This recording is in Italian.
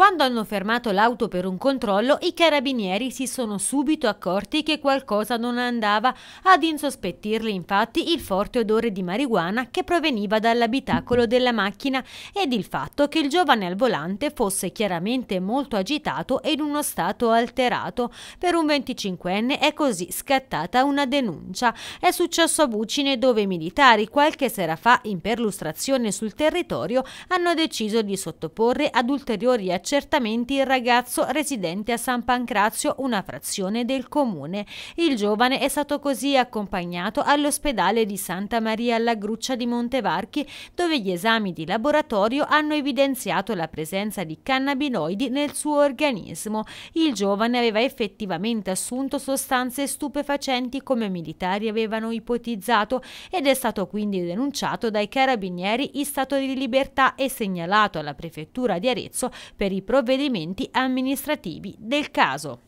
Quando hanno fermato l'auto per un controllo, i carabinieri si sono subito accorti che qualcosa non andava. Ad insospettirli, infatti, il forte odore di marijuana che proveniva dall'abitacolo della macchina ed il fatto che il giovane al volante fosse chiaramente molto agitato e in uno stato alterato. Per un 25enne è così scattata una denuncia. È successo a Bucine dove i militari qualche sera fa, in perlustrazione sul territorio, hanno deciso di sottoporre ad ulteriori accertamenti accertamenti il ragazzo residente a San Pancrazio, una frazione del comune. Il giovane è stato così accompagnato all'ospedale di Santa Maria alla Gruccia di Montevarchi, dove gli esami di laboratorio hanno evidenziato la presenza di cannabinoidi nel suo organismo. Il giovane aveva effettivamente assunto sostanze stupefacenti come i militari avevano ipotizzato ed è stato quindi denunciato dai carabinieri in stato di libertà e segnalato alla prefettura di Arezzo per per i provvedimenti amministrativi del caso.